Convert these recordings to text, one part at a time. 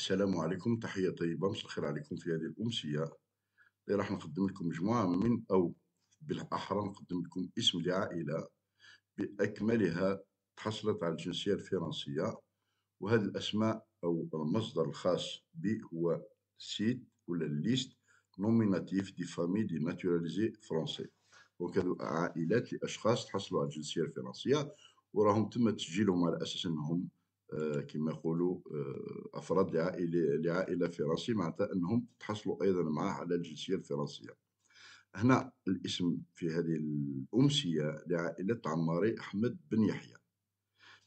السلام عليكم تحية طيبة مساء الخير عليكم في هذه الأمسية اللي راح نقدم لكم مجموعة من أو بالأحرى نقدم لكم اسم لعائلة بأكملها تحصلت على الجنسية الفرنسية وهذه الأسماء أو المصدر الخاص به هو سيت ولا ليست نوميناتيف دي فامي دي ناتوراليزي فرونسي وكانوا عائلات لأشخاص تحصلوا على الجنسية الفرنسية وراهم تم تسجيلهم على أساس أنهم آه، كما يقولوا آه، افراد لعائله لعائله فرنسيه معناتها انهم تحصلوا ايضا معاه على الجنسيه الفرنسيه هنا الاسم في هذه الامسيه لعائله عماري احمد بن يحيى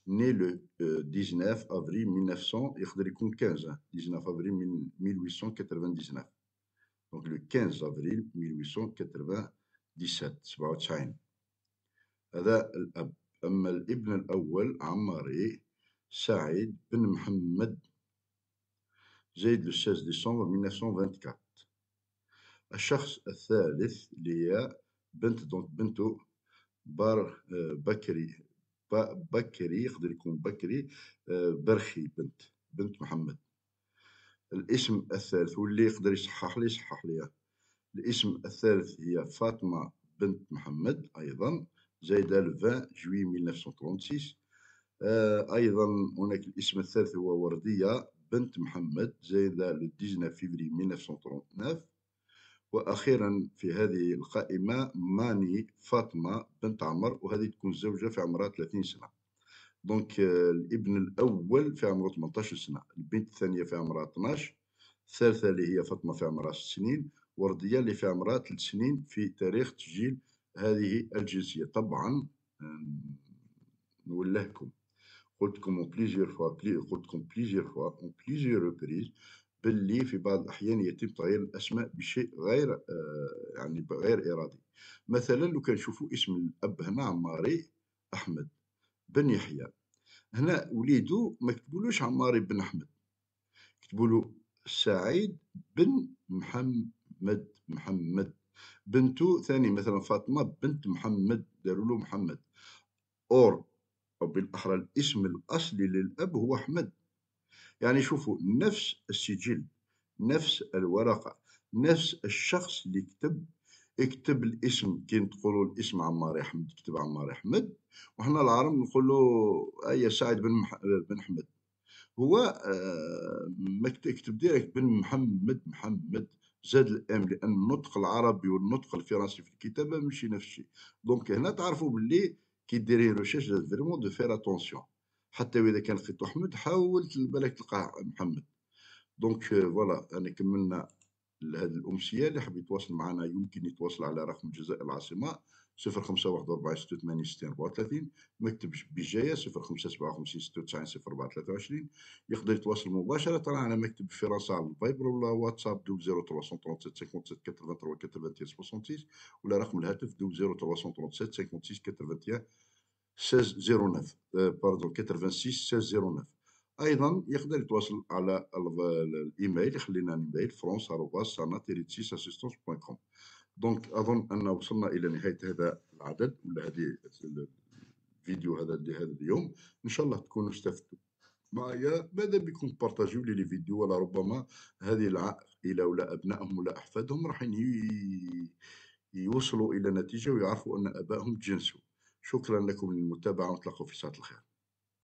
ني لو 19 افريل 1900 يقدر يكون 15 19 افريل 1899 دونك لو 15 افريل 1897 97 هذا الاب اما الابن الاول عماري سعيد بن محمد زايد لو ديسمبر 1924 الشخص الثالث ليا هي بنت دونك بنته بار بكري بكري يقدر يكون بكري برخي بنت بنت محمد الاسم الثالث واللي يقدر يصحح لي يصحح لي الاسم الثالث هي فاطمة بنت محمد أيضا زايدة لو 20 جوي 1936 آه، أيضا هناك الاسم الثالث هو وردية بنت محمد زائدة لو 19 فيفري 1939 وأخيرا في هذه القائمة ماني فاطمة بنت عمر وهذه تكون زوجة في عمرها 30 سنة دونك آه، الابن الأول في عمره 18 سنة البنت الثانية في عمرها 12 الثالثة اللي هي فاطمة في عمرها 6 سنين وردية اللي في عمرها 3 سنين في تاريخ تسجيل هذه الجنسية طبعا نولهكم قلت لكم بليزيور فوا قلت لكم بليزيور فوا اون بليزيور ريبريز باللي في بعض الاحيان يتم تغيير الاسماء بشيء غير آه، يعني غير ارادي مثلا لو كان نشوفوا اسم الاب هنا عماري احمد بن يحيى هنا وليدو ما كتبولوش عماري بن احمد كتبولو سعيد بن محمد محمد بنته ثاني مثلا فاطمه بنت محمد داروا له محمد اور أو بالأحرى الاسم الأصلي للأب هو أحمد يعني شوفوا نفس السجل نفس الورقة نفس الشخص اللي كتب اكتب الاسم كي تقولوا الاسم عمار أحمد كتب عمار أحمد وحنا العرب نقولوا اي سعد بن مح... بن أحمد هو آه ما كتب ديريكت بن محمد محمد زاد الام لان النطق العربي والنطق الفرنسي في الكتابه ماشي نفس الشيء دونك هنا تعرفوا باللي Qui dirait vraiment de faire attention. Donc euh, voilà, on a لهذه الامسيه اللي حاب يتواصل معنا يمكن يتواصل على رقم الجزائر العاصمه 045 مكتب بجايه 057 يقدر يتواصل مباشره على مكتب فرنسا على الفايبر ولا واتساب 20337 57 ولا رقم الهاتف 20337 56 81 1609 باردون 86 1609 ايضا يقدر يتواصل على الايميل يخلينا الايميل فرنسا دونك اظن ان وصلنا الى نهايه هذا العدد ولا هذه الفيديو هذا لهذا اليوم ان شاء الله تكونوا استفدتوا معايا ماذا بكم بارتاجيو لي لي فيديو ولا ربما هذه العائله ولا ابنائهم ولا احفادهم راح يوصلوا الى نتيجه ويعرفوا ان ابائهم جنسوا شكرا لكم للمتابعه ونتلاقوا في ساعه الخير